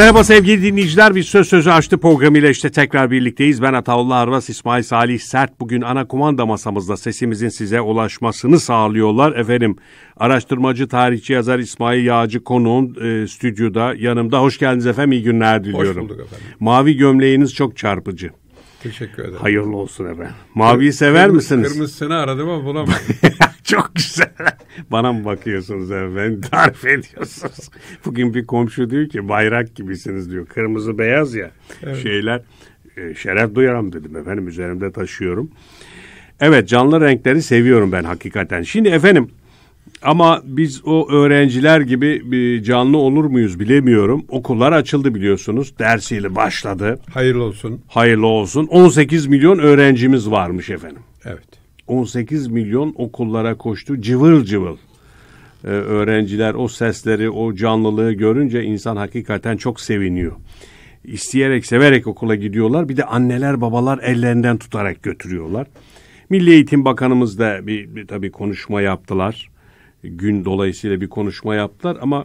Merhaba sevgili dinleyiciler. Biz Söz Sözü Açtı programıyla işte tekrar birlikteyiz. Ben Ataullah Arvas, İsmail Salih Sert. Bugün ana kumanda masamızda sesimizin size ulaşmasını sağlıyorlar. Efendim araştırmacı, tarihçi, yazar İsmail Yağcı konuğun e, stüdyoda yanımda. Hoş geldiniz efendim, iyi günler diliyorum. Hoş bulduk efendim. Mavi gömleğiniz çok çarpıcı. Teşekkür ederim. Hayırlı olsun efendim. Maviyi sever Kırmızı, misiniz? Kırmızısını aradım ama bulamadım. Çok güzel. Bana mı bakıyorsunuz efendim? Tarif ediyorsunuz. Bugün bir komşu diyor ki bayrak gibisiniz diyor. Kırmızı beyaz ya evet. şeyler. E, şeref duyarım dedim efendim üzerimde taşıyorum. Evet canlı renkleri seviyorum ben hakikaten. Şimdi efendim ama biz o öğrenciler gibi bir canlı olur muyuz bilemiyorum. Okullar açıldı biliyorsunuz. Dersiyle başladı. Hayırlı olsun. Hayırlı olsun. 18 milyon öğrencimiz varmış efendim. Evet. 18 milyon okullara koştu. Cıvıl cıvıl. Ee, öğrenciler o sesleri, o canlılığı görünce insan hakikaten çok seviniyor. İsteyerek, severek okula gidiyorlar. Bir de anneler, babalar ellerinden tutarak götürüyorlar. Milli Eğitim Bakanımız da bir, bir tabii konuşma yaptılar gün dolayısıyla bir konuşma yaptılar ama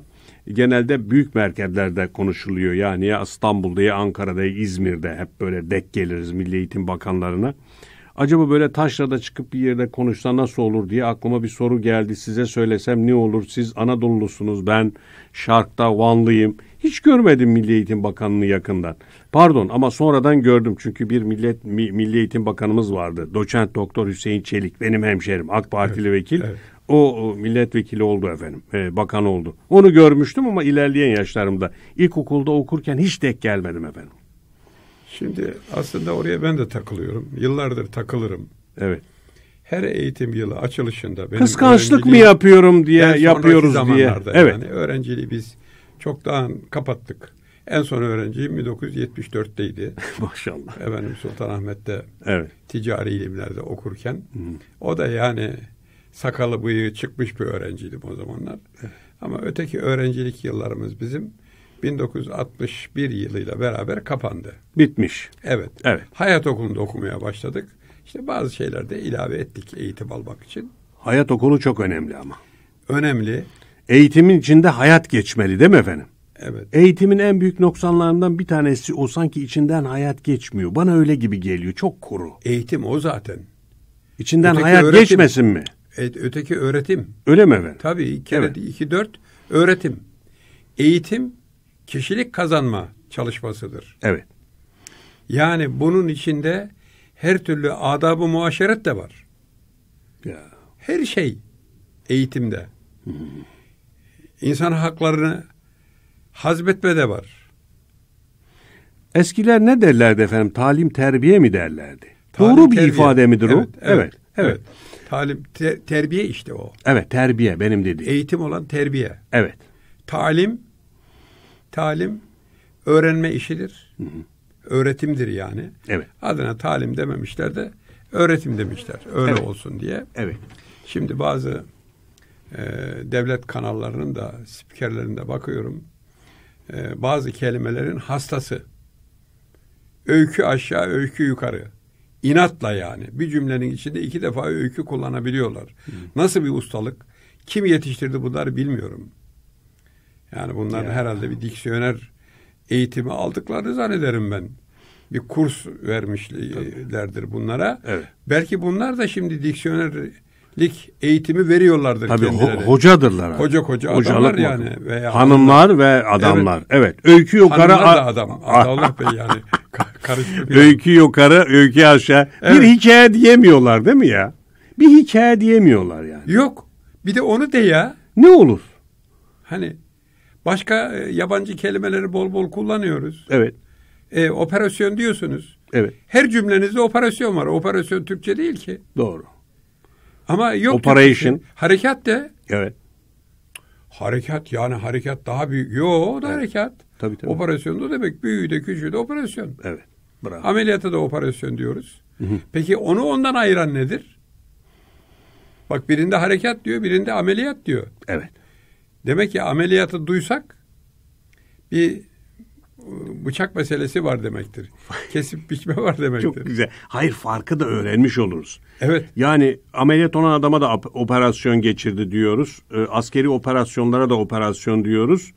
genelde büyük merkezlerde konuşuluyor. Yani ya İstanbul'da ya Ankara'da ya İzmir'de hep böyle dek geliriz Milli Eğitim Bakanlarına. Acaba böyle taşrada çıkıp bir yerde konuşsa nasıl olur diye aklıma bir soru geldi. Size söylesem ne olur? Siz Anadolu'lusunuz, ben Şark'ta Vanlıyım. Hiç görmedim Milli Eğitim Bakanı'nı yakından. Pardon ama sonradan gördüm çünkü bir millet Milli Eğitim Bakanımız vardı. Doçent Doktor Hüseyin Çelik benim hemşerim AK Partili evet, vekil. Evet. O milletvekili oldu efendim. E, bakan oldu. Onu görmüştüm ama ilerleyen yaşlarımda. İlkokulda okurken hiç denk gelmedim efendim. Şimdi aslında oraya ben de takılıyorum. Yıllardır takılırım. Evet. Her eğitim yılı açılışında benim kıskançlık mı yapıyorum diye yapıyoruz diye. Evet. Yani öğrenciliği biz çoktan kapattık. En son öğrenciyim 1974'teydi. Maşallah. Efendim Sultanahmet'te evet. ticari ilimlerde okurken. Hı. O da yani sakalı bıyığı çıkmış bir öğrenciydim o zamanlar. Ama öteki öğrencilik yıllarımız bizim 1961 yılıyla beraber kapandı. Bitmiş. Evet. Evet. Hayat Okulu'nda okumaya başladık. İşte bazı şeyler de ilave ettik eğitim almak için. Hayat Okulu çok önemli ama. Önemli. Eğitimin içinde hayat geçmeli değil mi efendim? Evet. Eğitimin en büyük noksanlarından bir tanesi o sanki içinden hayat geçmiyor. Bana öyle gibi geliyor. Çok kuru. Eğitim o zaten. İçinden Öteki hayat öğretim, geçmesin mi? öteki öğretim. Öyle mi efendim? Tabii iki evet. iki dört öğretim. Eğitim kişilik kazanma çalışmasıdır. Evet. Yani bunun içinde her türlü adabı muaşeret de var. Ya. Her şey eğitimde. İnsan haklarını hazmetme de var. Eskiler ne derlerdi efendim? Talim terbiye mi derlerdi? Talim, Doğru bir ifade midir evet, o? Evet. Evet. evet. evet. Talim, te, terbiye işte o. Evet, terbiye benim dediğim. Eğitim olan terbiye. Evet. Talim, talim öğrenme işidir. Hı hı. Öğretimdir yani. Evet. Adına talim dememişler de öğretim demişler. Öyle evet. olsun diye. Evet. Şimdi bazı e, devlet kanallarının da spikerlerinde bakıyorum. E, bazı kelimelerin hastası. Öykü aşağı, öykü yukarı. İnatla yani. Bir cümlenin içinde iki defa öykü kullanabiliyorlar. Hı. Nasıl bir ustalık? Kim yetiştirdi bunları bilmiyorum. Yani bunlar ya. herhalde bir diksiyoner eğitimi aldıklarını zannederim ben. Bir kurs vermişlerdir bunlara. Evet. Belki bunlar da şimdi diksiyonerlik eğitimi veriyorlardır Tabii kendileri. ho- hocadırlar. Abi. Hoca hoca Hocalık adamlar yani. Veya hanımlar, hanımlar ve adamlar. Evet. evet. Öykü yukarı... Hanımlar da adam. Allah Bey yani. Karıştırıyor. Öykü yukarı, öykü aşağı. Evet. Bir hikaye diyemiyorlar değil mi ya? Bir hikaye diyemiyorlar yani. Yok. Bir de onu de ya. Ne olur? Hani başka e, yabancı kelimeleri bol bol kullanıyoruz. Evet. E, operasyon diyorsunuz. Evet. Her cümlenizde operasyon var. Operasyon Türkçe değil ki. Doğru. Ama yok. Operation. Türkçe. Harekat de. Evet. Harekat yani harekat daha büyük. Yo o da evet. harekat. Tabii tabii. da demek büyüğü de küçüğü de operasyon. Evet. Bravo. Ameliyata da operasyon diyoruz. Hı hı. Peki onu ondan ayıran nedir? Bak birinde harekat diyor, birinde ameliyat diyor. Evet. Demek ki ameliyatı duysak bir e, bıçak meselesi var demektir. Kesip biçme var demektir. Çok güzel. Hayır farkı da öğrenmiş oluruz. Evet. Yani ameliyat olan adama da operasyon geçirdi diyoruz. E, askeri operasyonlara da operasyon diyoruz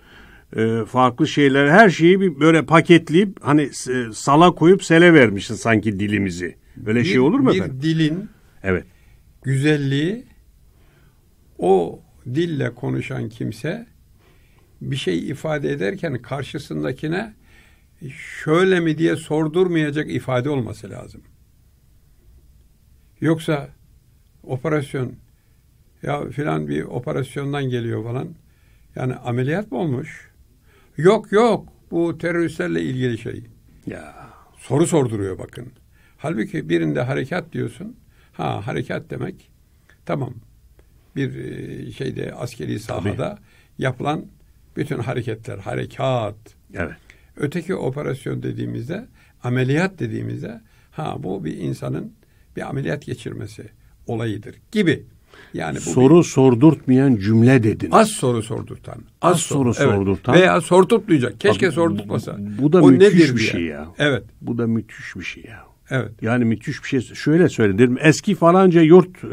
e, farklı şeyler her şeyi bir böyle paketleyip hani e, sala koyup sele vermişsin sanki dilimizi. Böyle bir, şey olur mu bir efendim? Bir dilin evet. güzelliği o dille konuşan kimse bir şey ifade ederken karşısındakine şöyle mi diye sordurmayacak ifade olması lazım. Yoksa operasyon ya filan bir operasyondan geliyor falan. Yani ameliyat mı olmuş? Yok yok bu teröristlerle ilgili şey. Ya soru sorduruyor bakın. Halbuki birinde harekat diyorsun. Ha harekat demek tamam bir e, şeyde askeri sahada Tabii. yapılan bütün hareketler harekat. Evet. Öteki operasyon dediğimizde ameliyat dediğimizde ha bu bir insanın bir ameliyat geçirmesi olayıdır gibi. Yani bu soru bir... sordurtmayan cümle dedin. Az soru sordurtan. Az, az soru, soru evet. sordurtan. Veya sordurtmayacak. Keşke Bak, sordurtmasa. Bu da o müthiş bir şey ya. ya. Evet. Bu da müthiş bir şey ya. Evet. Yani müthiş bir şey. Şöyle söyledim. Eski falanca yurt e,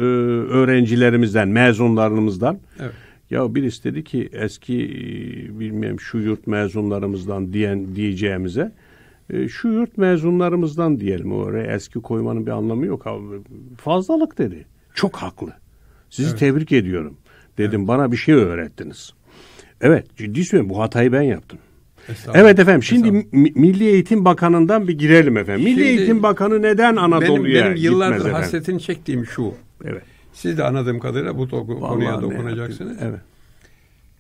öğrencilerimizden, mezunlarımızdan. Evet. Ya bir dedi ki eski e, bilmem şu yurt mezunlarımızdan diyen diyeceğimize e, şu yurt mezunlarımızdan diyelim oraya eski koymanın bir anlamı yok abi. Fazlalık dedi. Çok haklı. Sizi evet. tebrik ediyorum. Dedim evet. bana bir şey öğrettiniz. Evet ciddi söylüyorum bu hatayı ben yaptım. Evet efendim şimdi Milli Eğitim Bakanı'ndan bir girelim efendim. Milli şimdi, Eğitim Bakanı neden Anadolu'ya Benim, benim yıllardır hasretini çektiğim şu. Evet. Siz de anladığım kadarıyla bu doku, konuya dokunacaksınız. Evet.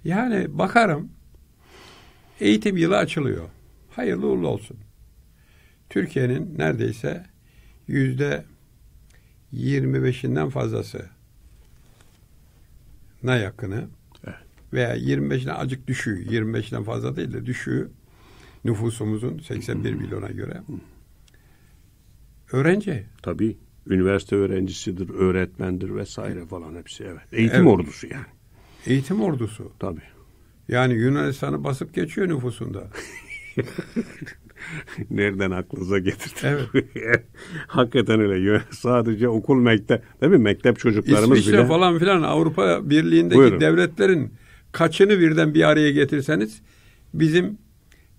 Yani bakarım eğitim yılı açılıyor. Hayırlı uğurlu olsun. Türkiye'nin neredeyse yüzde 25'inden fazlası na yakını veya 25'den acık düşüğü, 25'den fazla değil de düşüğü nüfusumuzun 81 milyona göre. Öğrenci. Tabii. Üniversite öğrencisidir, öğretmendir vesaire falan hepsi evet. Eğitim evet. ordusu yani. Eğitim ordusu. Tabii. Yani Yunanistan'ı basıp geçiyor nüfusunda. Nereden aklınıza getirdi? Evet. Hakikaten öyle. Sadece okul mektep, değil mi? Mektep çocuklarımız İsviçre bile. falan filan Avrupa Birliği'ndeki Buyurun. devletlerin kaçını birden bir araya getirseniz bizim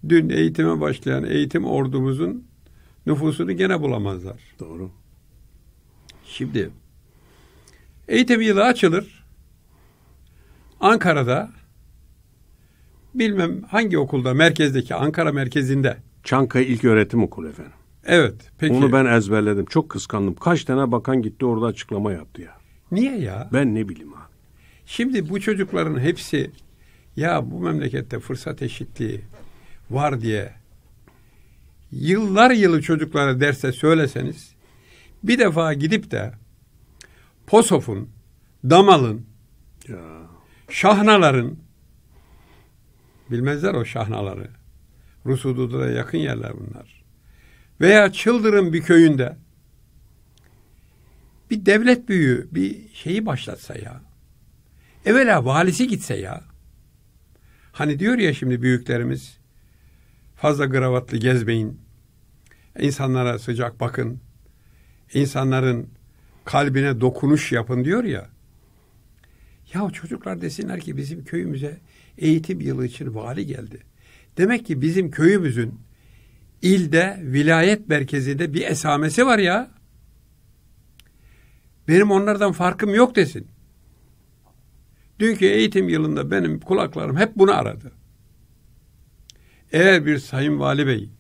dün eğitime başlayan eğitim ordumuzun nüfusunu gene bulamazlar. Doğru. Şimdi eğitim yılı açılır. Ankara'da bilmem hangi okulda merkezdeki Ankara merkezinde Çankaya öğretim Okulu efendim. Evet. Peki. Onu ben ezberledim. Çok kıskandım. Kaç tane bakan gitti orada açıklama yaptı ya. Niye ya? Ben ne bileyim abi. Şimdi bu çocukların hepsi ya bu memlekette fırsat eşitliği var diye yıllar yılı çocuklara derse söyleseniz bir defa gidip de Posof'un, Damal'ın, ya. Şahnalar'ın bilmezler o şahnaları. Rus hududuna yakın yerler bunlar. Veya Çıldır'ın bir köyünde bir devlet büyüğü bir şeyi başlatsa ya. Evvela valisi gitse ya. Hani diyor ya şimdi büyüklerimiz fazla gravatlı gezmeyin. İnsanlara sıcak bakın. İnsanların kalbine dokunuş yapın diyor ya. Ya çocuklar desinler ki bizim köyümüze eğitim yılı için vali geldi. Demek ki bizim köyümüzün ilde, vilayet merkezinde bir esamesi var ya. Benim onlardan farkım yok desin. Dünkü eğitim yılında benim kulaklarım hep bunu aradı. Eğer bir sayın vali bey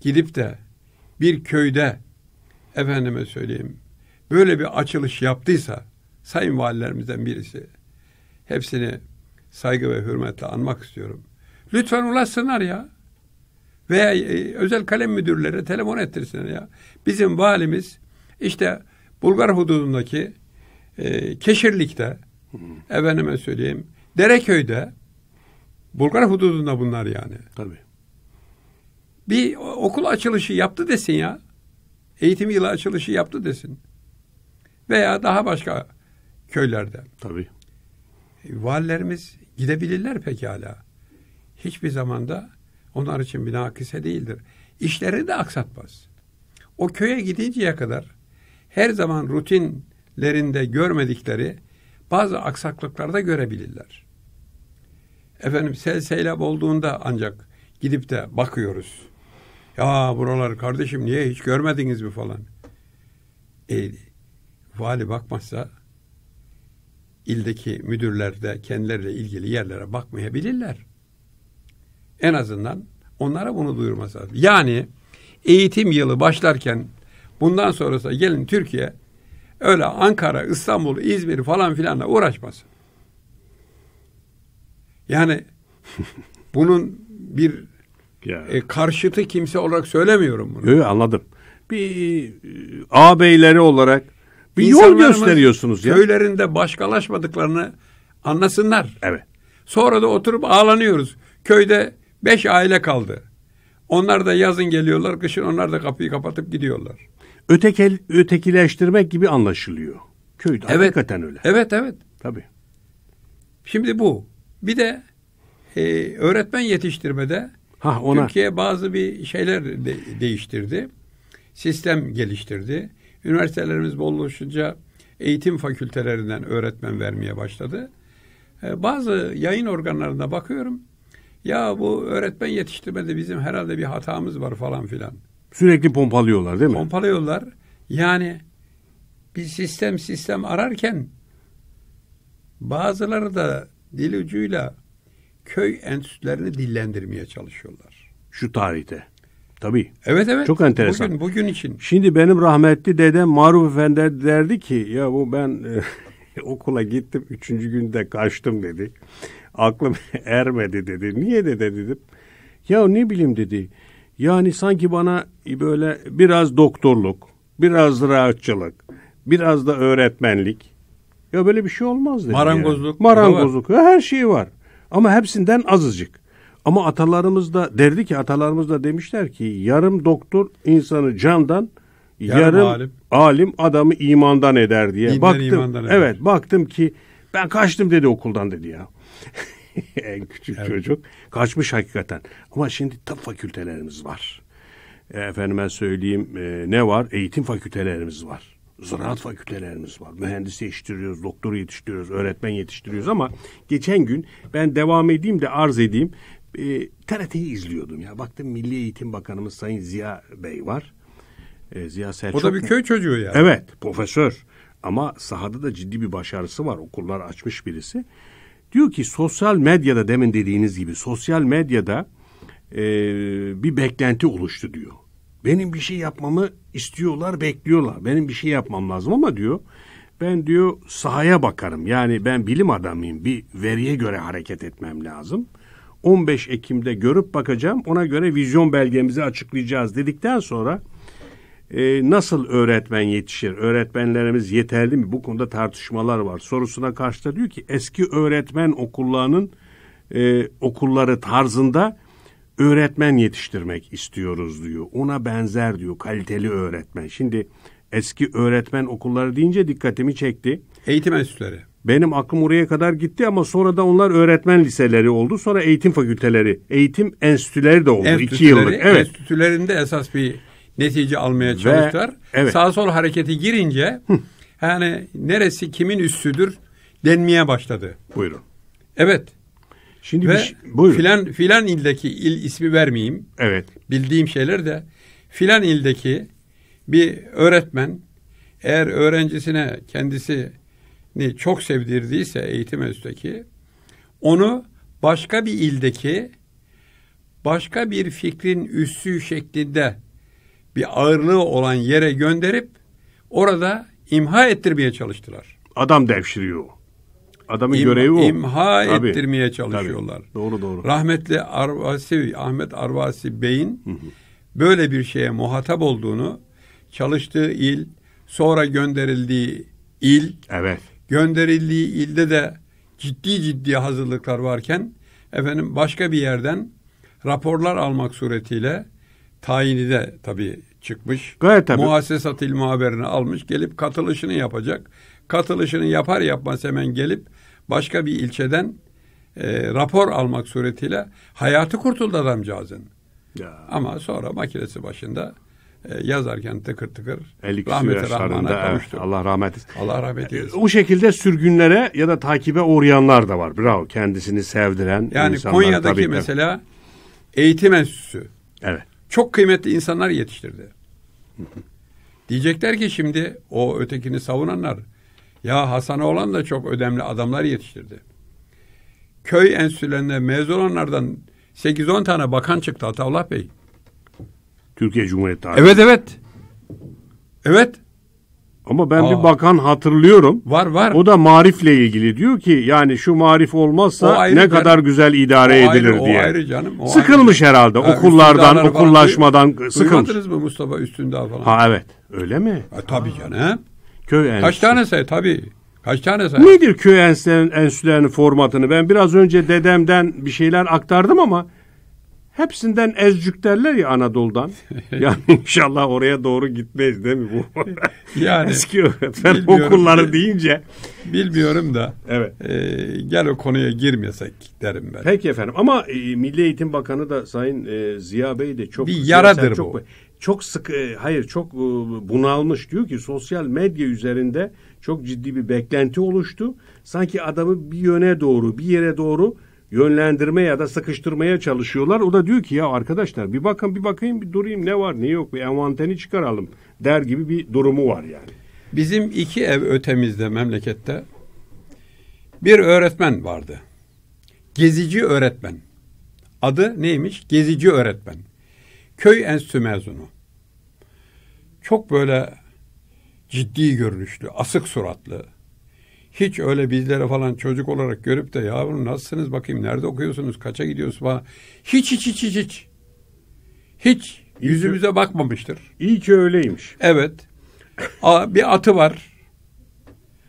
gidip de bir köyde efendime söyleyeyim böyle bir açılış yaptıysa sayın valilerimizden birisi hepsini saygı ve hürmetle anmak istiyorum. Lütfen ulaşsınlar ya. Veya e, özel kalem müdürlere telefon ettirsin ya. Bizim valimiz işte Bulgar hududundaki e, Keşirlik'te hmm. efendime söyleyeyim Dereköy'de Bulgar hududunda bunlar yani. Tabii. Bir okul açılışı yaptı desin ya. Eğitim yılı açılışı yaptı desin. Veya daha başka köylerde. Tabii. E, valilerimiz gidebilirler pekala hiçbir zamanda onlar için münakise değildir. İşlerini de aksatmaz. O köye gidinceye kadar her zaman rutinlerinde görmedikleri bazı aksaklıklarda görebilirler. Efendim sel seylap olduğunda ancak gidip de bakıyoruz. Ya buralar kardeşim niye hiç görmediniz mi falan. E, vali bakmazsa ildeki müdürler de kendileriyle ilgili yerlere bakmayabilirler. En azından onlara bunu duyurması lazım. Yani eğitim yılı başlarken bundan sonrası gelin Türkiye öyle Ankara, İstanbul, İzmir falan filanla uğraşmasın. Yani bunun bir yani. E, karşıtı kimse olarak söylemiyorum bunu. Evet, anladım. Bir e, ağabeyleri olarak bir yol gösteriyorsunuz ya. Köylerinde başkalaşmadıklarını anlasınlar. Evet. Sonra da oturup ağlanıyoruz. Köyde Beş aile kaldı. Onlar da yazın geliyorlar, kışın onlar da kapıyı kapatıp gidiyorlar. Ötekel, ötekileştirmek gibi anlaşılıyor. Köyde evet. hakikaten öyle. Evet, evet. Tabii. Şimdi bu. Bir de e, öğretmen yetiştirmede ha, ona. Türkiye bazı bir şeyler de, değiştirdi. Sistem geliştirdi. Üniversitelerimiz bollaşınca eğitim fakültelerinden öğretmen vermeye başladı. E, bazı yayın organlarına bakıyorum. Ya bu öğretmen yetiştirmede bizim herhalde bir hatamız var falan filan. Sürekli pompalıyorlar değil mi? Pompalıyorlar. Yani bir sistem sistem ararken bazıları da dil ucuyla köy enstitülerini dillendirmeye çalışıyorlar. Şu tarihte. Tabii. Evet evet. Çok enteresan. Bugün, bugün için. Şimdi benim rahmetli dedem Maruf Efendi derdi ki ya bu ben e, okula gittim üçüncü günde kaçtım dedi aklım ermedi dedi. Niye dedi dedim. Ya ne bileyim dedi. Yani sanki bana böyle biraz doktorluk, biraz rahatçılık, biraz da öğretmenlik. Ya böyle bir şey olmaz dedi. Marangozluk. Yani. Marangozluk. Ya her şey var. Ama hepsinden azıcık. Ama atalarımız da derdi ki atalarımız da demişler ki yarım doktor insanı candan yarım, yarım alim. alim adamı imandan eder diye. İnden baktım. Imandan eder. Evet baktım ki ben kaçtım dedi okuldan dedi ya. en küçük evet. çocuk kaçmış hakikaten. Ama şimdi tıp fakültelerimiz var. E, efendime söyleyeyim e, ne var? Eğitim fakültelerimiz var. Ziraat fakültelerimiz var. Mühendis yetiştiriyoruz, doktoru yetiştiriyoruz, öğretmen yetiştiriyoruz ama geçen gün ben devam edeyim de arz edeyim. E, TRT'yi izliyordum ya. Baktım Milli Eğitim Bakanımız Sayın Ziya Bey var. E, Ziya Selçuk. O da bir köy çocuğu yani. Evet, profesör. Ama sahada da ciddi bir başarısı var. Okullar açmış birisi. Diyor ki sosyal medyada demin dediğiniz gibi sosyal medyada e, bir beklenti oluştu diyor. Benim bir şey yapmamı istiyorlar, bekliyorlar. Benim bir şey yapmam lazım ama diyor ben diyor sahaya bakarım. Yani ben bilim adamıyım. Bir veriye göre hareket etmem lazım. 15 Ekim'de görüp bakacağım. Ona göre vizyon belgemizi açıklayacağız dedikten sonra e, nasıl öğretmen yetişir? Öğretmenlerimiz yeterli mi? Bu konuda tartışmalar var. Sorusuna karşı da diyor ki eski öğretmen okullarının e, okulları tarzında öğretmen yetiştirmek istiyoruz diyor. Ona benzer diyor kaliteli öğretmen. Şimdi eski öğretmen okulları deyince dikkatimi çekti. Eğitim enstitüleri. Benim aklım oraya kadar gitti ama sonra da onlar öğretmen liseleri oldu. Sonra eğitim fakülteleri, eğitim enstitüleri de oldu. Enstitüleri, iki yıllık. Evet. Enstitülerinde esas bir netice almaya çalıştılar. evet. Sağ sol hareketi girince yani neresi kimin üstüdür denmeye başladı. Buyurun. Evet. Şimdi Ve bir, şey- buyurun. filan filan ildeki il ismi vermeyeyim. Evet. Bildiğim şeyler de filan ildeki bir öğretmen eğer öğrencisine kendisini çok sevdirdiyse eğitim üstteki onu başka bir ildeki başka bir fikrin üssü şeklinde bir ağırlığı olan yere gönderip orada imha ettirmeye çalıştılar. Adam devşiriyor. Adamın İm, görevi o. İmha tabii, ettirmeye çalışıyorlar. Tabii, doğru doğru. Rahmetli Arvasi, Ahmet Arvasi Bey'in hı hı. böyle bir şeye muhatap olduğunu çalıştığı il, sonra gönderildiği il, evet. gönderildiği ilde de ciddi ciddi hazırlıklar varken efendim başka bir yerden raporlar almak suretiyle tayini de tabii çıkmış. Gayet tabii. Muhassesat ilmi haberini almış. Gelip katılışını yapacak. Katılışını yapar yapmaz hemen gelip başka bir ilçeden e, rapor almak suretiyle hayatı kurtuldu adamcağızın. Ya. Ama sonra makinesi başında e, yazarken tıkır tıkır rahmeti rahmana kavuştu. Allah rahmet etsin. Allah rahmet etsin. E, o şekilde sürgünlere ya da takibe uğrayanlar da var. Bravo. Kendisini sevdiren yani insanlar. Yani Konya'daki tabii, mesela eğitim enstitüsü. Evet. Çok kıymetli insanlar yetiştirdi. Diyecekler ki şimdi o ötekini savunanlar ya Hasan olan da çok önemli adamlar yetiştirdi. Köy enstitülerinde mezun olanlardan 8-10 tane bakan çıktı Ataullah Bey. Türkiye Cumhuriyeti Evet evet. Evet. Ama ben Aa. bir bakan hatırlıyorum. Var var. O da marifle ilgili diyor ki yani şu marif olmazsa ayrı, ne kadar güzel idare o edilir ayrı, diye. O ayrı canım. O sıkılmış ayrı. herhalde ha, okullardan, okullaşmadan duy, sıkılmış. Duymadınız mı Mustafa Üstündağ falan? Ha evet. Öyle mi? Ha, tabii canım. Köy enstitüsü. Kaç tane say tabii. Kaç tane say? Nedir köy enstitülerinin formatını? Ben biraz önce dedemden bir şeyler aktardım ama Hepsinden ezcük derler ya Anadolu'dan. yani inşallah oraya doğru gitmeyiz değil mi bu? yani eski öğretmen okulları de, deyince bilmiyorum da. Evet. E, gel o konuya girmesek derim ben. Peki efendim ama e, Milli Eğitim Bakanı da Sayın e, Ziya Bey de çok bir yaradır bu. Çok, çok sık e, hayır çok e, bunalmış diyor ki sosyal medya üzerinde çok ciddi bir beklenti oluştu. Sanki adamı bir yöne doğru, bir yere doğru yönlendirmeye ya da sıkıştırmaya çalışıyorlar. O da diyor ki ya arkadaşlar bir bakın bir bakayım bir durayım ne var ne yok bir envanteni çıkaralım der gibi bir durumu var yani. Bizim iki ev ötemizde memlekette bir öğretmen vardı. Gezici öğretmen. Adı neymiş? Gezici öğretmen. Köy enstitü mezunu. Çok böyle ciddi görünüşlü, asık suratlı, hiç öyle bizlere falan çocuk olarak görüp de yavrum nasılsınız bakayım nerede okuyorsunuz kaça gidiyorsunuz falan. Hiç hiç hiç hiç hiç. Hiç yüzümüze bakmamıştır. İyi ki öyleymiş. Evet. bir atı var.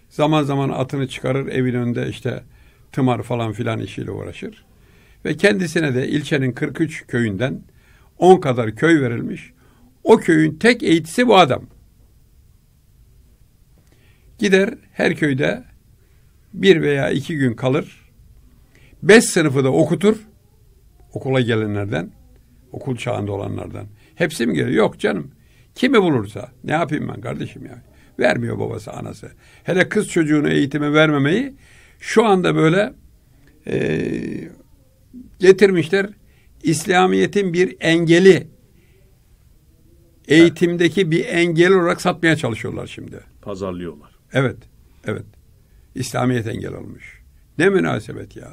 Zaman zaman atını çıkarır evin önünde işte tımar falan filan işiyle uğraşır. Ve kendisine de ilçenin 43 köyünden 10 kadar köy verilmiş. O köyün tek eğitisi bu adam. Gider her köyde bir veya iki gün kalır. Beş sınıfı da okutur. Okula gelenlerden, okul çağında olanlardan. Hepsi mi geliyor? Yok canım. Kimi bulursa. Ne yapayım ben kardeşim ya? Vermiyor babası, anası. Hele kız çocuğunu eğitime vermemeyi şu anda böyle e, getirmişler. İslamiyet'in bir engeli eğitimdeki bir engel olarak satmaya çalışıyorlar şimdi. Pazarlıyorlar. Evet, evet. İslamiyet engel olmuş. Ne münasebet ya.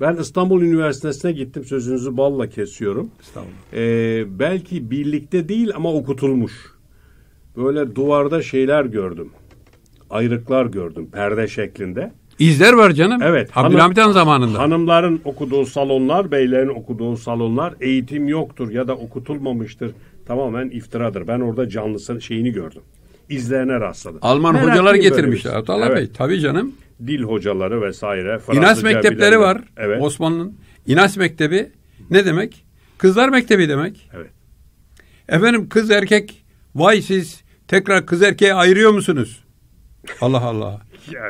Ben İstanbul Üniversitesi'ne gittim. Sözünüzü balla kesiyorum. Ee, belki birlikte değil ama okutulmuş. Böyle duvarda şeyler gördüm. Ayrıklar gördüm perde şeklinde. İzler var canım. Evet. Abdülhamit Han zamanında. Hanımların okuduğu salonlar, beylerin okuduğu salonlar eğitim yoktur ya da okutulmamıştır. Tamamen iftiradır. Ben orada canlısı şeyini gördüm izlerine rastladım. Alman Merak hocalar getirmişler Abdullah evet. Bey. Tabii canım. Dil hocaları vesaire. Fransızca İnas mektepleri var. Evet. Osmanlı'nın. İnas mektebi ne demek? Kızlar mektebi demek. Evet. Efendim kız erkek vay siz tekrar kız erkeğe ayırıyor musunuz? Allah Allah. ya,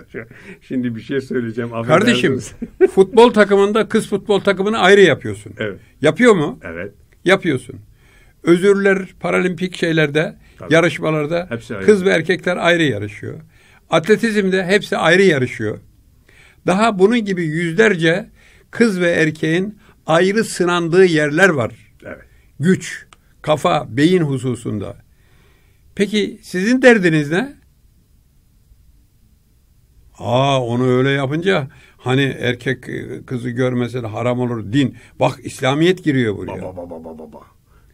şimdi bir şey söyleyeceğim. Kardeşim futbol takımında kız futbol takımını ayrı yapıyorsun. Evet. Yapıyor mu? Evet. Yapıyorsun. Özürler paralimpik şeylerde, Tabii. yarışmalarda hepsi ayrı. kız ve erkekler ayrı yarışıyor. Atletizmde hepsi ayrı yarışıyor. Daha bunun gibi yüzlerce kız ve erkeğin ayrı sınandığı yerler var. Evet. Güç, kafa, beyin hususunda. Peki sizin derdiniz ne? Aa onu öyle yapınca hani erkek e, kızı görmesen haram olur din. Bak İslamiyet giriyor buraya. Baba baba baba baba.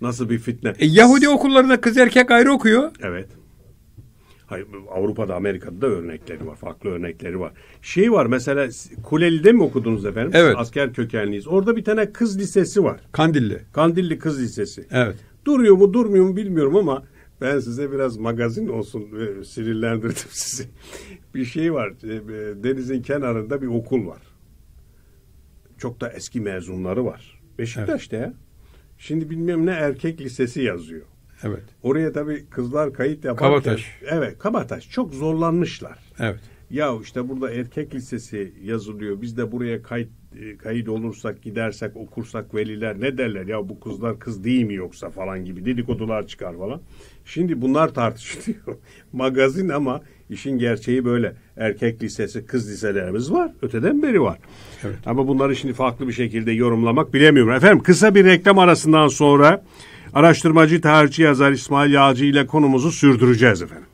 Nasıl bir fitne. E, Yahudi okullarında kız erkek ayrı okuyor. Evet. Hayır, Avrupa'da, Amerika'da da örnekleri var. Farklı örnekleri var. Şey var mesela Kuleli'de mi okudunuz efendim? Evet. Asker kökenliyiz. Orada bir tane kız lisesi var. Kandilli. Kandilli kız lisesi. Evet. Duruyor mu durmuyor mu bilmiyorum ama ben size biraz magazin olsun e, sinirlendirdim sizi. Bir şey var. E, e, denizin kenarında bir okul var. Çok da eski mezunları var. Beşiktaş'ta evet. ya. Şimdi bilmem ne erkek lisesi yazıyor. Evet. Oraya tabii kızlar kayıt yaparken. Kabataş. Evet Kabataş. Çok zorlanmışlar. Evet ya işte burada erkek lisesi yazılıyor biz de buraya kayıt e, kayıt olursak gidersek okursak veliler ne derler ya bu kızlar kız değil mi yoksa falan gibi dedikodular çıkar falan. Şimdi bunlar tartışılıyor. Magazin ama işin gerçeği böyle. Erkek lisesi kız liselerimiz var. Öteden beri var. Evet. Ama bunları şimdi farklı bir şekilde yorumlamak bilemiyorum. Efendim kısa bir reklam arasından sonra araştırmacı tarihçi yazar İsmail Yağcı ile konumuzu sürdüreceğiz efendim.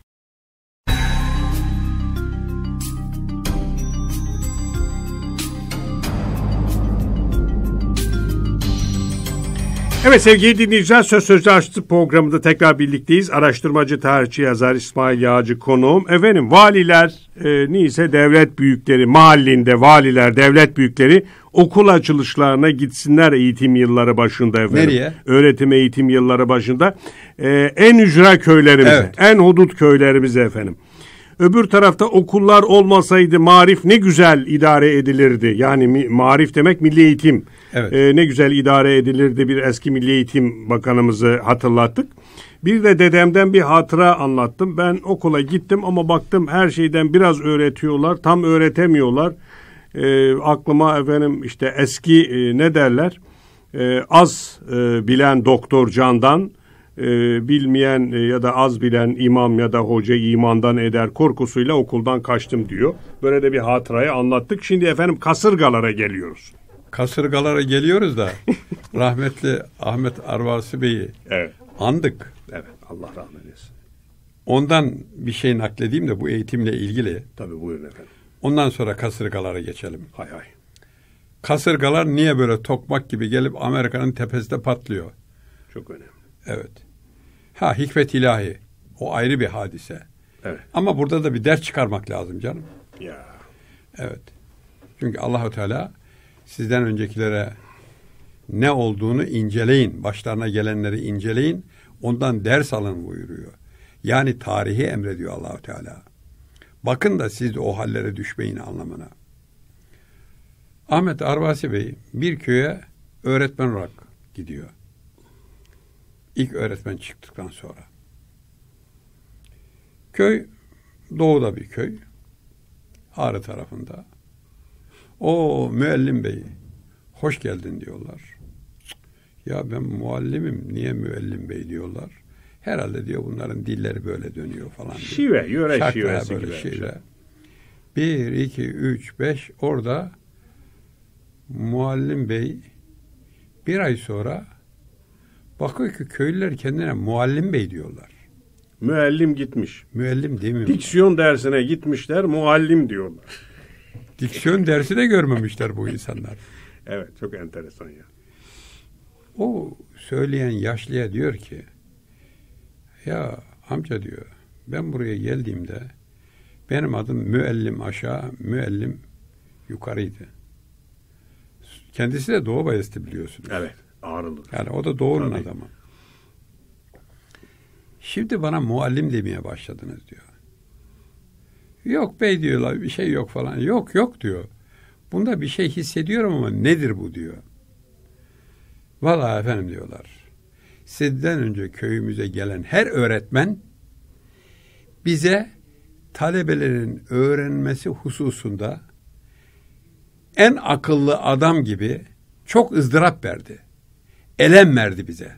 Evet sevgili dinleyiciler Söz Sözlü Açtı programında tekrar birlikteyiz. Araştırmacı, tarihçi, yazar İsmail Yağcı konuğum. Efendim valiler e, niyeyse devlet büyükleri mahallinde valiler, devlet büyükleri okul açılışlarına gitsinler eğitim yılları başında efendim. Nereye? Öğretim eğitim yılları başında. E, en ücra köylerimize, evet. en hudut köylerimize efendim. Öbür tarafta okullar olmasaydı marif ne güzel idare edilirdi. Yani marif demek milli eğitim. Evet. E, ne güzel idare edilirdi bir eski milli eğitim bakanımızı hatırlattık. Bir de dedemden bir hatıra anlattım. Ben okula gittim ama baktım her şeyden biraz öğretiyorlar. Tam öğretemiyorlar. E, aklıma efendim işte eski e, ne derler? E, az e, bilen doktor Can'dan e, bilmeyen e, ya da az bilen imam ya da hoca imandan eder korkusuyla okuldan kaçtım diyor. Böyle de bir hatırayı anlattık. Şimdi efendim kasırgalara geliyoruz. Kasırgalara geliyoruz da rahmetli Ahmet Arvasi Bey'i evet. andık. Evet Allah rahmet eylesin. Ondan bir şey nakledeyim de bu eğitimle ilgili. Tabii buyurun efendim. Ondan sonra kasırgalara geçelim. Hay hay. Kasırgalar niye böyle tokmak gibi gelip Amerika'nın tepesinde patlıyor? Çok önemli. Evet. Ha hikmet ilahi. O ayrı bir hadise. Evet. Ama burada da bir ders çıkarmak lazım canım. Ya. Evet. Çünkü Allahu Teala sizden öncekilere ne olduğunu inceleyin, başlarına gelenleri inceleyin, ondan ders alın buyuruyor. Yani tarihi emrediyor Allahu Teala. Bakın da siz de o hallere düşmeyin anlamına. Ahmet Arvasi Bey bir köye öğretmen olarak gidiyor. İlk öğretmen çıktıktan sonra. Köy doğuda bir köy. Ağrı tarafında. O müellim beyi. Hoş geldin diyorlar. Ya ben muallimim. Niye müellim bey diyorlar. Herhalde diyor bunların dilleri böyle dönüyor falan. Diyor. Şive, yöre şivesi böyle gibi. Şive. Bir, iki, üç, beş orada muallim bey bir ay sonra Bakıyor ki köylüler kendine muallim bey diyorlar. Müellim gitmiş. Müellim demiyor. Diksiyon dersine gitmişler, muallim diyorlar. Diksiyon dersi de görmemişler bu insanlar. evet, çok enteresan ya. O söyleyen yaşlıya diyor ki, ya amca diyor, ben buraya geldiğimde benim adım müellim aşağı, müellim yukarıydı. Kendisi de Doğu Bayezid'i biliyorsunuz. Evet ağrılır. Yani o da doğunun Tabii. adamı. Şimdi bana muallim demeye başladınız diyor. Yok bey diyorlar bir şey yok falan. Yok yok diyor. Bunda bir şey hissediyorum ama nedir bu diyor. Vallahi efendim diyorlar. Sizden önce köyümüze gelen her öğretmen bize talebelerin öğrenmesi hususunda en akıllı adam gibi çok ızdırap verdi elem verdi bize.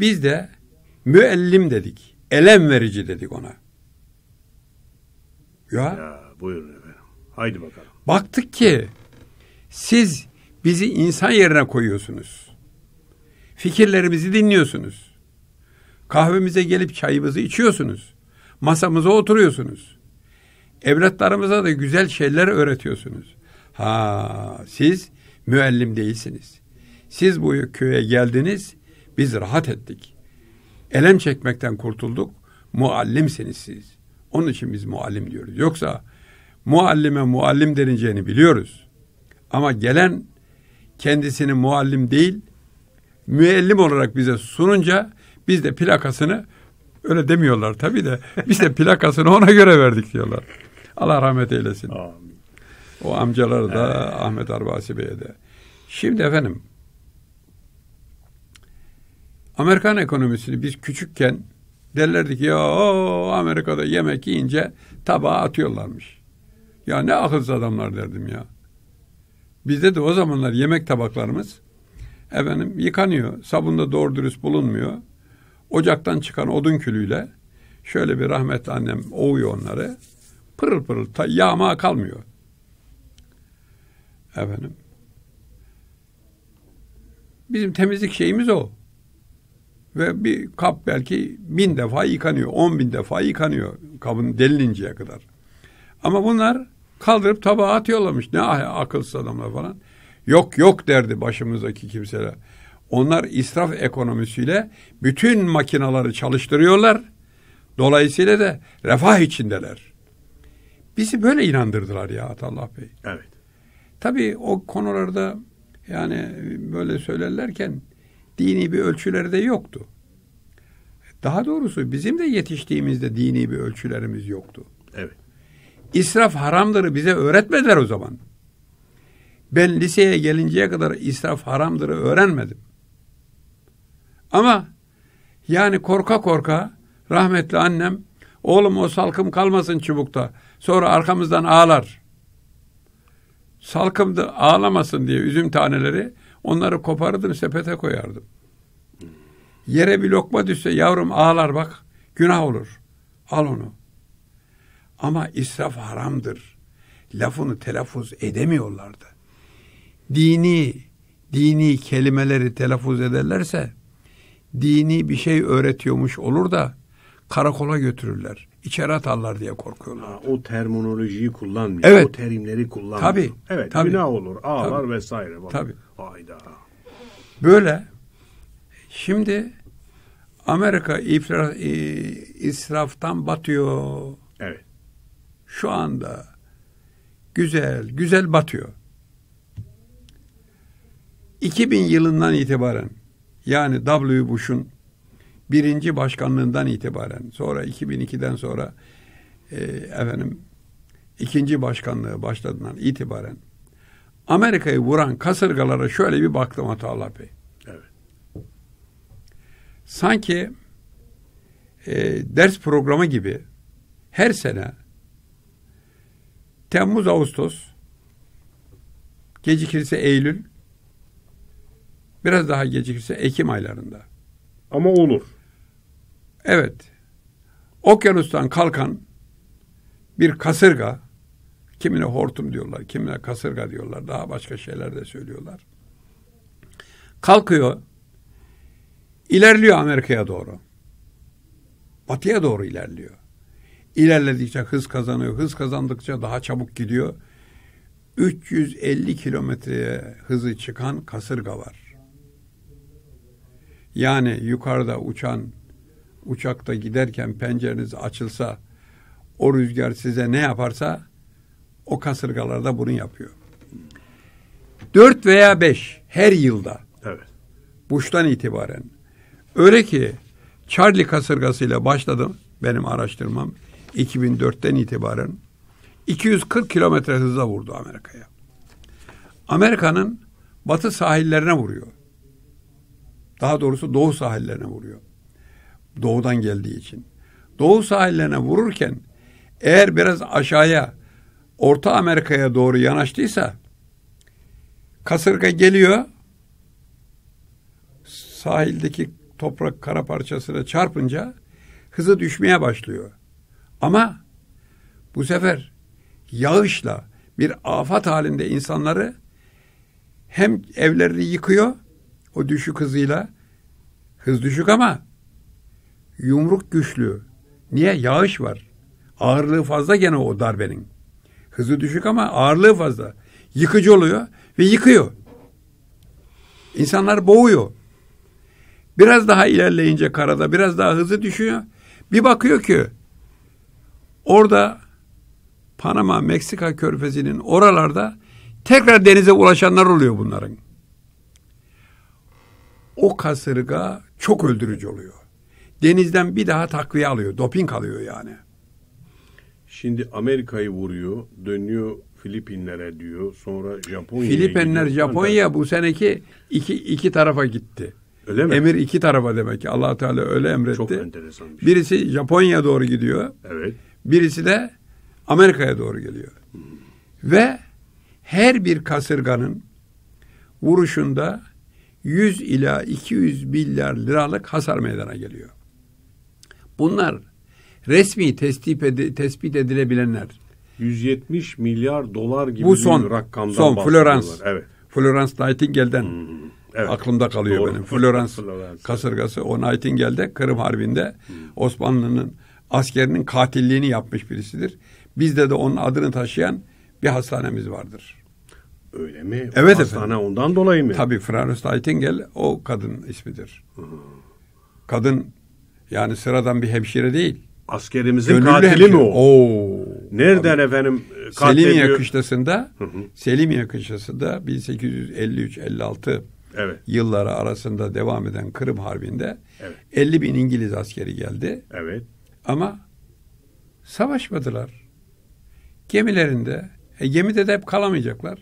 Biz de müellim dedik. Elem verici dedik ona. Ya, ya buyurun efendim. Haydi bakalım. Baktık ki siz bizi insan yerine koyuyorsunuz. Fikirlerimizi dinliyorsunuz. Kahvemize gelip çayımızı içiyorsunuz. Masamıza oturuyorsunuz. Evlatlarımıza da güzel şeyler öğretiyorsunuz. Ha siz müellim değilsiniz. Siz bu köye geldiniz, biz rahat ettik. Elem çekmekten kurtulduk, muallimsiniz siz. Onun için biz muallim diyoruz. Yoksa muallime muallim deneceğini biliyoruz. Ama gelen kendisini muallim değil, müellim olarak bize sununca biz de plakasını öyle demiyorlar tabii de biz de plakasını ona göre verdik diyorlar. Allah rahmet eylesin. Amin. O amcalar da Ahmet Arbasi Bey'e de. Şimdi efendim Amerikan ekonomisini biz küçükken derlerdi ki ya Amerika'da yemek yiyince tabağa atıyorlarmış. Ya ne akılsız adamlar derdim ya. Bizde de o zamanlar yemek tabaklarımız efendim yıkanıyor. Sabunda doğru dürüst bulunmuyor. Ocaktan çıkan odun külüyle şöyle bir rahmetli annem ovuyor onları. Pırıl pırıl ta, yağma kalmıyor. Efendim. Bizim temizlik şeyimiz o. Ve bir kap belki bin defa yıkanıyor, on bin defa yıkanıyor kabın delininceye kadar. Ama bunlar kaldırıp tabağa atıyorlamış. Ne ah, akılsız adamlar falan. Yok yok derdi başımızdaki kimseler. Onlar israf ekonomisiyle bütün makinaları çalıştırıyorlar. Dolayısıyla da refah içindeler. Bizi böyle inandırdılar ya Atallah Bey. Evet. Tabii o konularda yani böyle söylerlerken dini bir ölçüleri de yoktu. Daha doğrusu bizim de yetiştiğimizde dini bir ölçülerimiz yoktu. Evet. İsraf haramdırı bize öğretmediler o zaman. Ben liseye gelinceye kadar israf haramdırı öğrenmedim. Ama yani korka korka rahmetli annem oğlum o salkım kalmasın çubukta. Sonra arkamızdan ağlar. Salkımda ağlamasın diye üzüm taneleri Onları koparırdım sepete koyardım. Yere bir lokma düşse yavrum ağlar bak günah olur. Al onu. Ama israf haramdır. Lafını telaffuz edemiyorlardı. Dini, dini kelimeleri telaffuz ederlerse dini bir şey öğretiyormuş olur da karakola götürürler içeri atarlar diye korkuyorlar. o terminolojiyi kullanmıyor. Evet. O terimleri kullanmıyor. Tabii. Evet tabii. günah olur. Ağlar tabii. vesaire. Bak. Tabii. Hayda. Böyle. Şimdi Amerika ifraf, e, israftan batıyor. Evet. Şu anda güzel, güzel batıyor. 2000 yılından itibaren yani W. Bush'un birinci başkanlığından itibaren sonra 2002'den sonra e, efendim ikinci başkanlığı başladığından itibaren Amerika'yı vuran kasırgalara şöyle bir baktım Ataullah Bey. Evet. Sanki e, ders programı gibi her sene Temmuz, Ağustos gecikirse Eylül biraz daha gecikirse Ekim aylarında. Ama olur. Evet. Okyanustan kalkan bir kasırga kimine hortum diyorlar, kimine kasırga diyorlar. Daha başka şeyler de söylüyorlar. Kalkıyor. ilerliyor Amerika'ya doğru. Batıya doğru ilerliyor. İlerledikçe hız kazanıyor. Hız kazandıkça daha çabuk gidiyor. 350 kilometreye hızı çıkan kasırga var. Yani yukarıda uçan uçakta giderken pencereniz açılsa o rüzgar size ne yaparsa o kasırgalarda bunu yapıyor. Dört veya beş her yılda. Evet. Bush'tan itibaren. Öyle ki Charlie kasırgasıyla başladım benim araştırmam. 2004'ten itibaren 240 kilometre hızla vurdu Amerika'ya. Amerika'nın batı sahillerine vuruyor. Daha doğrusu doğu sahillerine vuruyor doğudan geldiği için. Doğu sahillerine vururken eğer biraz aşağıya Orta Amerika'ya doğru yanaştıysa kasırga geliyor sahildeki toprak kara parçasına çarpınca hızı düşmeye başlıyor. Ama bu sefer yağışla bir afat halinde insanları hem evlerini yıkıyor o düşük hızıyla hız düşük ama Yumruk güçlü. Niye? Yağış var. Ağırlığı fazla gene o darbenin. Hızı düşük ama ağırlığı fazla. Yıkıcı oluyor ve yıkıyor. İnsanlar boğuyor. Biraz daha ilerleyince karada biraz daha hızı düşüyor. Bir bakıyor ki orada Panama, Meksika körfezinin oralarda tekrar denize ulaşanlar oluyor bunların. O kasırga çok öldürücü oluyor. Denizden bir daha takviye alıyor. Doping alıyor yani. Şimdi Amerika'yı vuruyor. Dönüyor Filipinlere diyor. Sonra Japonya'ya Filipinler Japonya bu seneki iki, iki tarafa gitti. Öyle mi? Emir iki tarafa demek ki. allah Teala öyle emretti. Çok enteresan bir şey. Birisi Japonya doğru gidiyor. Evet. Birisi de Amerika'ya doğru geliyor. Hmm. Ve her bir kasırganın vuruşunda 100 ila 200 milyar liralık hasar meydana geliyor. Bunlar resmi tespit, edi, tespit edilebilenler. 170 milyar dolar gibi Bu son, bir rakamdan son Florence. Evet. Florence Nightingale'den hmm, evet. aklımda kalıyor Doğru. benim. Florence, Florence kasırgası o Nightingale'de Kırım Harbi'nde hmm. Osmanlı'nın askerinin katilliğini yapmış birisidir. Bizde de onun adını taşıyan bir hastanemiz vardır. Öyle mi? Evet o Hastane efendim. ondan dolayı mı? Tabii Florence Nightingale o kadın ismidir. Hmm. Kadın yani sıradan bir hemşire değil. Askerimizin Gönüllü katili hemşire. mi o? Oo. Nereden abi. efendim e, katlediyor? Selimiye kışlasında, hı Selimiye kışlasında 1853-56 evet. yılları arasında devam eden Kırım Harbi'nde evet. 50 bin İngiliz askeri geldi. Evet. Ama savaşmadılar. Gemilerinde, e, gemide de hep kalamayacaklar.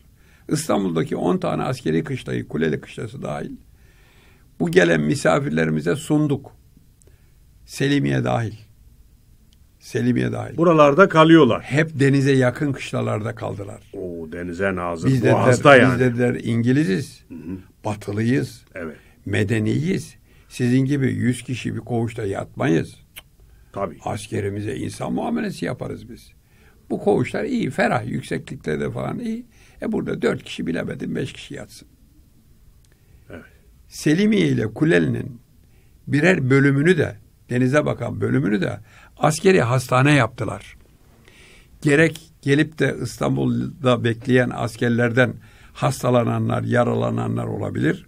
İstanbul'daki 10 tane askeri kışlayı, Kuleli Kışlası dahil bu gelen misafirlerimize sunduk. Selimiye dahil. Selimiye dahil. Buralarda kalıyorlar. Hep denize yakın kışlalarda kaldılar. O denize nazır. Biz Boğaz'da dediler, yani. Biz dediler İngiliziz. Hı hı. Batılıyız. Evet. Medeniyiz. Sizin gibi yüz kişi bir koğuşta yatmayız. Tabii. Askerimize insan muamelesi yaparız biz. Bu koğuşlar iyi, ferah, yükseklikte de falan iyi. E burada dört kişi bilemedin, beş kişi yatsın. Evet. Selimiye ile Kuleli'nin birer bölümünü de denize bakan bölümünü de askeri hastane yaptılar. Gerek gelip de İstanbul'da bekleyen askerlerden hastalananlar, yaralananlar olabilir.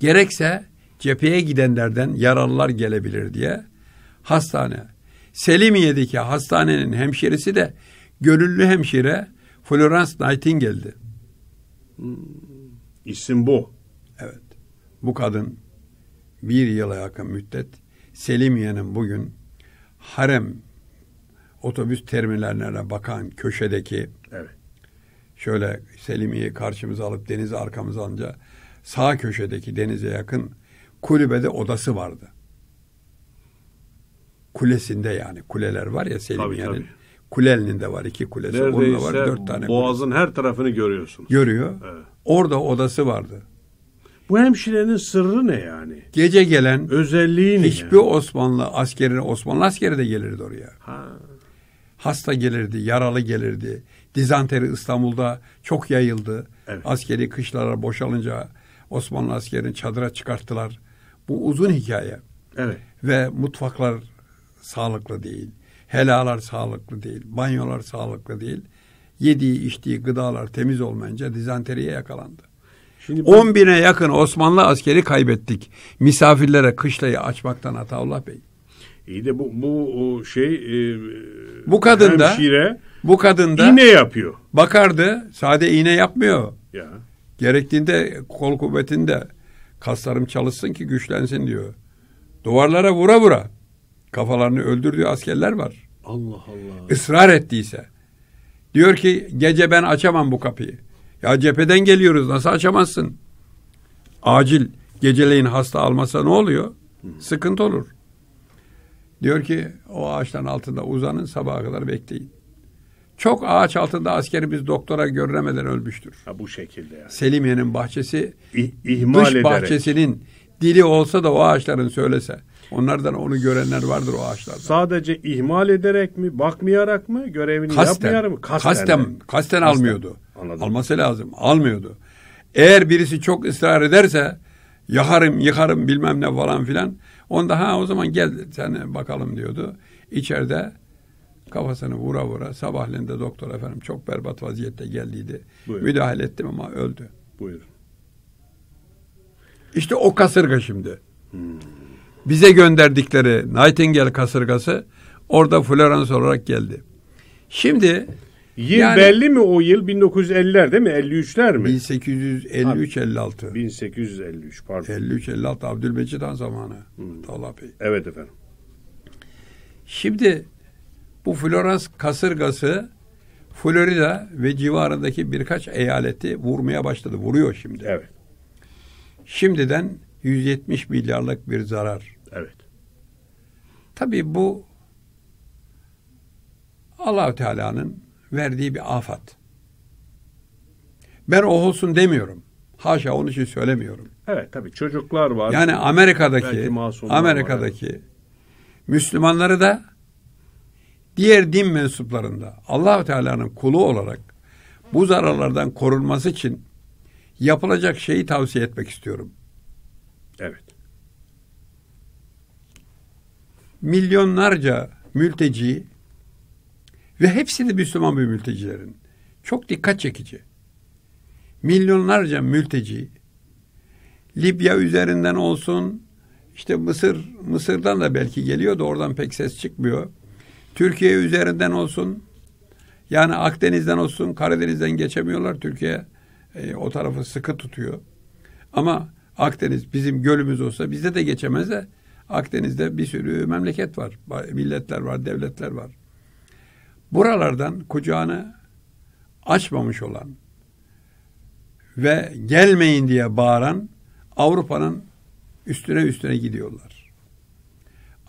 Gerekse cepheye gidenlerden yaralılar gelebilir diye hastane. Selimiye'deki hastanenin hemşiresi de gönüllü hemşire Florence Nightingale'di. Hmm, isim bu. Evet. Bu kadın bir yıla yakın müddet Selimiye'nin bugün harem otobüs terminallerine bakan köşedeki evet. şöyle Selimiye'yi karşımıza alıp denizi arkamıza alınca sağ köşedeki denize yakın kulübede odası vardı. Kulesinde yani kuleler var ya Selimiye'nin. Kulelinin de var iki kulesi. Neredeyse onun da var dört tane. Boğazın kulesi. her tarafını görüyorsunuz. Görüyor. Evet. Orada odası vardı. Bu hemşirenin sırrı ne yani? Gece gelen özelliği ne? Hiçbir yani? Osmanlı askeri, Osmanlı askeri de gelirdi oraya. Ha. Hasta gelirdi, yaralı gelirdi. Dizanteri İstanbul'da çok yayıldı. Evet. Askeri kışlara boşalınca Osmanlı askerini çadıra çıkarttılar. Bu uzun hikaye. Evet. Ve mutfaklar sağlıklı değil. Helalar sağlıklı değil. Banyolar sağlıklı değil. Yediği içtiği gıdalar temiz olmayınca dizanteriye yakalandı. Şimdi bu... 10 bine yakın Osmanlı askeri kaybettik. Misafirlere kışlayı açmaktan Ataullah Bey. İyi de bu, bu şey e, bu kadın da bu kadın da iğne yapıyor. Bakardı. Sade iğne yapmıyor. Ya. Gerektiğinde kol kuvvetinde kaslarım çalışsın ki güçlensin diyor. Duvarlara vura vura kafalarını öldürdüğü askerler var. Allah Allah. Israr ettiyse. Diyor ki gece ben açamam bu kapıyı. Ya cepheden geliyoruz nasıl açamazsın? Acil geceleyin hasta almasa ne oluyor? Sıkıntı olur. Diyor ki o ağaçların altında uzanın sabaha kadar bekleyin. Çok ağaç altında askerimiz doktora görülemeden ölmüştür. Ha, bu şekilde yani. Selimiye'nin bahçesi İ ihmal dış ederek. bahçesinin dili olsa da o ağaçların söylese. Onlardan onu görenler vardır o ağaçlarda. Sadece ihmal ederek mi, bakmayarak mı, görevini kasten, yapmayarak mı? Kasten, kasten, yani. kasten almıyordu. Anladım. Alması lazım, almıyordu. Eğer birisi çok ısrar ederse yakarım, yıkarım bilmem ne falan filan. Onda ha o zaman gel sen bakalım diyordu. İçeride kafasını vura vura sabahleyin de doktor efendim çok berbat vaziyette geldiydi. Buyurun. Müdahale ettim ama öldü. Buyurun. İşte o kasırga şimdi. Hmm bize gönderdikleri Nightingale kasırgası orada Florence olarak geldi. Şimdi Yıl yani, belli mi o yıl? 1950'ler değil mi? 53'ler mi? 1853-56. 1853 pardon. 53-56 Abdülmecit Han zamanı. Hmm. Talha Bey. Evet efendim. Şimdi bu Florence kasırgası Florida ve civarındaki birkaç eyaleti vurmaya başladı. Vuruyor şimdi. Evet. Şimdiden 170 milyarlık bir zarar. Evet. Tabii bu Allahü Teala'nın verdiği bir afat. Ben o olsun demiyorum. Haşa onun için söylemiyorum. Evet tabii çocuklar var. Yani Amerika'daki Amerika'daki var. Müslümanları da diğer din mensuplarında Allahü Teala'nın kulu olarak bu zararlardan korunması için yapılacak şeyi tavsiye etmek istiyorum. Evet. milyonlarca mülteci ve hepsi de Müslüman bir mültecilerin. Çok dikkat çekici. Milyonlarca mülteci Libya üzerinden olsun işte Mısır Mısır'dan da belki geliyor da oradan pek ses çıkmıyor. Türkiye üzerinden olsun yani Akdeniz'den olsun Karadeniz'den geçemiyorlar Türkiye e, o tarafı sıkı tutuyor. Ama Akdeniz bizim gölümüz olsa bizde de geçemez Akdeniz'de bir sürü memleket var, milletler var, devletler var. Buralardan kucağını açmamış olan ve gelmeyin diye bağıran Avrupa'nın üstüne üstüne gidiyorlar.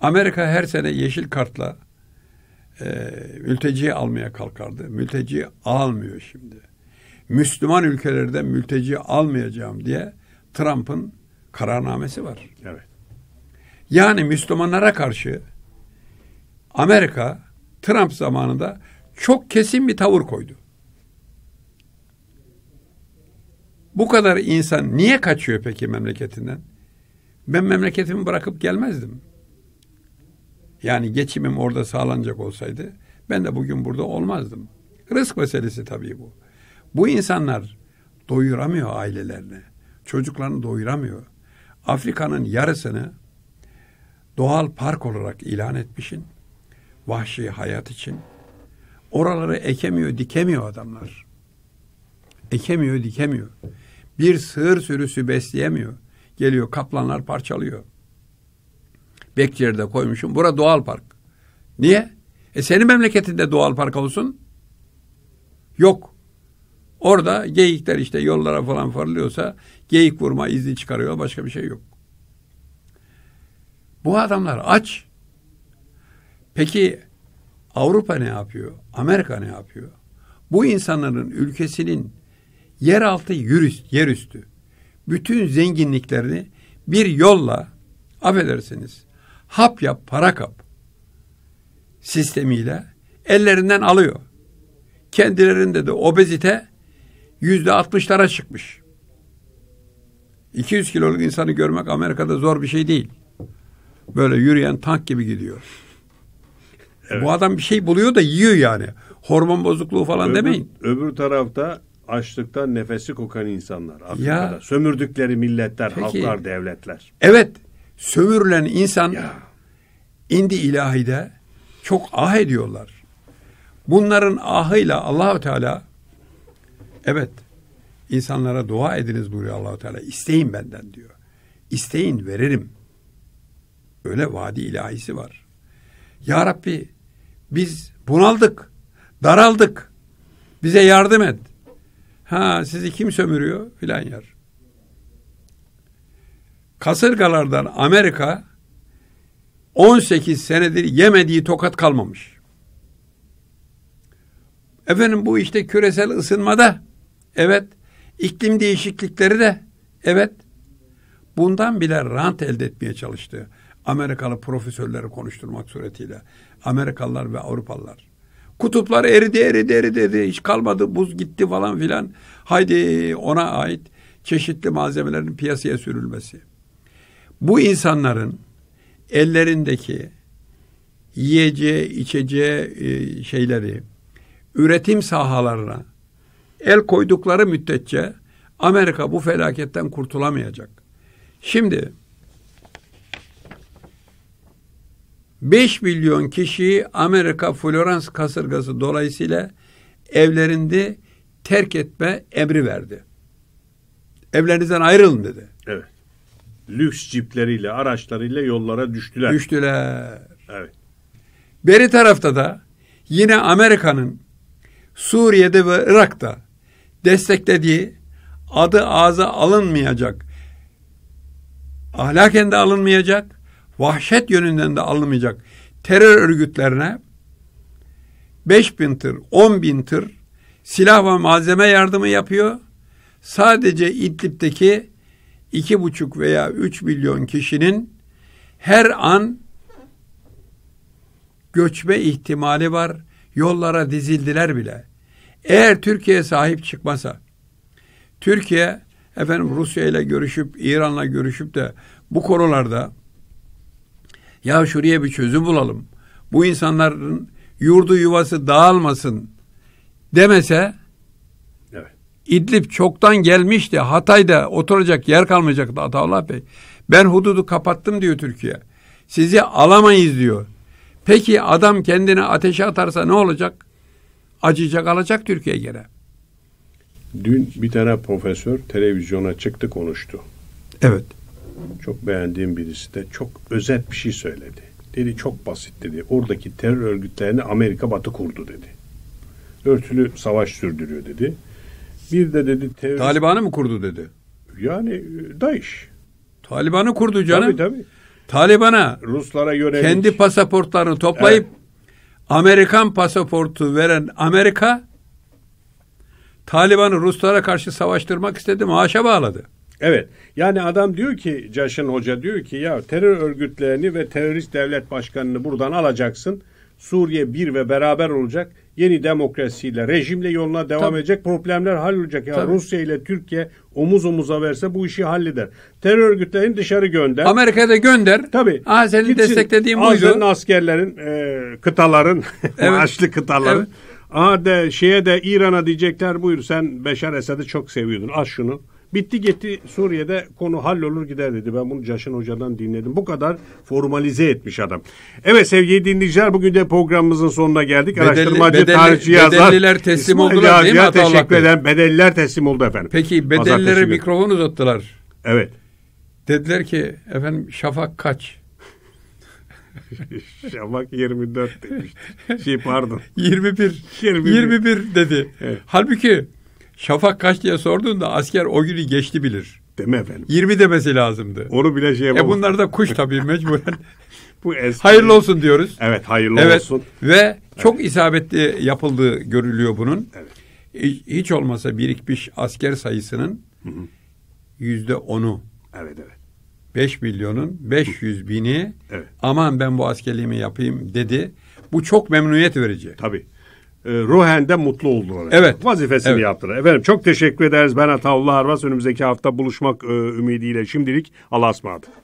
Amerika her sene yeşil kartla e, mülteci almaya kalkardı. Mülteci almıyor şimdi. Müslüman ülkelerde mülteci almayacağım diye Trump'ın kararnamesi var. Evet. Yani Müslümanlara karşı Amerika Trump zamanında çok kesin bir tavır koydu. Bu kadar insan niye kaçıyor peki memleketinden? Ben memleketimi bırakıp gelmezdim. Yani geçimim orada sağlanacak olsaydı ben de bugün burada olmazdım. Rızk meselesi tabii bu. Bu insanlar doyuramıyor ailelerini. Çocuklarını doyuramıyor. Afrika'nın yarısını doğal park olarak ilan etmişin. Vahşi hayat için. Oraları ekemiyor, dikemiyor adamlar. Ekemiyor, dikemiyor. Bir sığır sürüsü besleyemiyor. Geliyor kaplanlar parçalıyor. Bekçileri de koymuşum. Bura doğal park. Niye? E senin memleketinde doğal park olsun. Yok. Orada geyikler işte yollara falan fırlıyorsa geyik vurma izni çıkarıyor. Başka bir şey yok. Bu adamlar aç. Peki Avrupa ne yapıyor? Amerika ne yapıyor? Bu insanların ülkesinin yeraltı yürüst, yerüstü bütün zenginliklerini bir yolla affedersiniz hap yap para kap sistemiyle ellerinden alıyor. Kendilerinde de obezite yüzde altmışlara çıkmış. 200 kiloluk insanı görmek Amerika'da zor bir şey değil. Böyle yürüyen tank gibi gidiyor. Evet. Bu adam bir şey buluyor da yiyor yani. Hormon bozukluğu falan öbür, demeyin. Öbür tarafta açlıktan nefesi kokan insanlar Afrika'da. Ya, sömürdükleri milletler, peki, halklar, devletler. Evet. Sömürülen insan ya. indi ilahide çok ah ediyorlar. Bunların ahıyla Allahu Teala evet insanlara dua ediniz buyuruyor Allahu Teala. İsteyin benden diyor. İsteyin veririm. Öyle vadi ilahisi var. Ya Rabbi biz bunaldık, daraldık. Bize yardım et. Ha sizi kim sömürüyor filan yer. Kasırgalardan Amerika 18 senedir yemediği tokat kalmamış. Efendim bu işte küresel ısınmada evet iklim değişiklikleri de evet bundan bile rant elde etmeye çalıştığı. Amerikalı profesörleri konuşturmak suretiyle. Amerikalılar ve Avrupalılar. Kutuplar eridi eridi eridi eridi. Hiç kalmadı buz gitti falan filan. Haydi ona ait çeşitli malzemelerin piyasaya sürülmesi. Bu insanların ellerindeki yiyeceği, içeceği e, şeyleri üretim sahalarına el koydukları müddetçe Amerika bu felaketten kurtulamayacak. Şimdi 5 milyon kişiyi Amerika Florans kasırgası dolayısıyla evlerinde terk etme emri verdi. Evlerinizden ayrılın dedi. Evet. Lüks cipleriyle, araçlarıyla yollara düştüler. Düştüler. Evet. Beri tarafta da yine Amerika'nın Suriye'de ve Irak'ta desteklediği adı ağza alınmayacak, ahlaken de alınmayacak, vahşet yönünden de alınmayacak terör örgütlerine 5 bin tır, 10 bin tır silah ve malzeme yardımı yapıyor. Sadece İdlib'deki 2,5 veya 3 milyon kişinin her an göçme ihtimali var. Yollara dizildiler bile. Eğer Türkiye sahip çıkmasa, Türkiye efendim Rusya ile görüşüp İran'la görüşüp de bu konularda ya şuraya bir çözüm bulalım. Bu insanların yurdu yuvası dağılmasın demese evet. İdlib çoktan gelmişti. Hatay'da oturacak yer kalmayacaktı Ataullah Bey. Ben hududu kapattım diyor Türkiye. Sizi alamayız diyor. Peki adam kendini ateşe atarsa ne olacak? Acıyacak alacak Türkiye gene. Dün bir tane profesör televizyona çıktı konuştu. Evet çok beğendiğim birisi de çok özet bir şey söyledi. Dedi çok basit dedi. Oradaki terör örgütlerini Amerika batı kurdu dedi. Örtülü savaş sürdürüyor dedi. Bir de dedi terör... Taliban'ı mı kurdu dedi? Yani e, DAEŞ. Taliban'ı kurdu canım. Tabii tabii. Taliban'a Ruslara yönelik kendi pasaportlarını toplayıp evet. Amerikan pasaportu veren Amerika Taliban'ı Ruslara karşı savaştırmak istedi maaşa bağladı. Evet. Yani adam diyor ki Caşın Hoca diyor ki ya terör örgütlerini ve terörist devlet başkanını buradan alacaksın. Suriye bir ve beraber olacak. Yeni demokrasiyle, rejimle yoluna devam Tabii. edecek. Problemler hallolacak. Ya Tabii. Rusya ile Türkiye omuz omuza verse bu işi halleder. Terör örgütlerini dışarı gönder. Amerika'da gönder. Tabii. Aa, senin Gitsin, desteklediğin buydu. Senin askerlerin, e, kıtaların, evet. açlı kıtaların. Evet. Aa de şeye de İran'a diyecekler buyur sen Beşar Esad'ı çok seviyordun. Al şunu. Bitti gitti Suriye'de konu hallolur gider dedi. Ben bunu Caşın Hoca'dan dinledim. Bu kadar formalize etmiş adam. Evet sevgili dinleyiciler bugün de programımızın sonuna geldik. Bedelli, Araştırmacı bedelli, tarihçi yazar. Bedelliler teslim İsmail oldular Gazi'ye değil mi? teşekkür Allah'ın. eden bedelliler teslim oldu efendim. Peki bedellilere mikrofon uzattılar. Evet. Dediler ki efendim şafak kaç? Şafak 24 demişti. Şey pardon. 21. 21, 21 dedi. Evet. Halbuki Şafak kaç diye sorduğunda asker o günü geçti bilir. Değil mi efendim? 20 demesi lazımdı. Onu bile şey e, yapamaz. E bunlar da kuş tabii mecburen. Bu eski... Hayırlı olsun diyoruz. Evet hayırlı evet. olsun. Ve evet. çok isabetli yapıldığı görülüyor bunun. Evet. Hiç olmasa birikmiş asker sayısının yüzde onu. Evet evet. 5 milyonun 500 bini evet. aman ben bu askerliğimi yapayım dedi. Bu çok memnuniyet verici. Tabii e, ruhen de mutlu oldular. Evet. Vazifesini evet. yaptılar. Efendim çok teşekkür ederiz. Ben Ataullah Arvas. Önümüzdeki hafta buluşmak e, ümidiyle şimdilik Allah'a ısmarladık.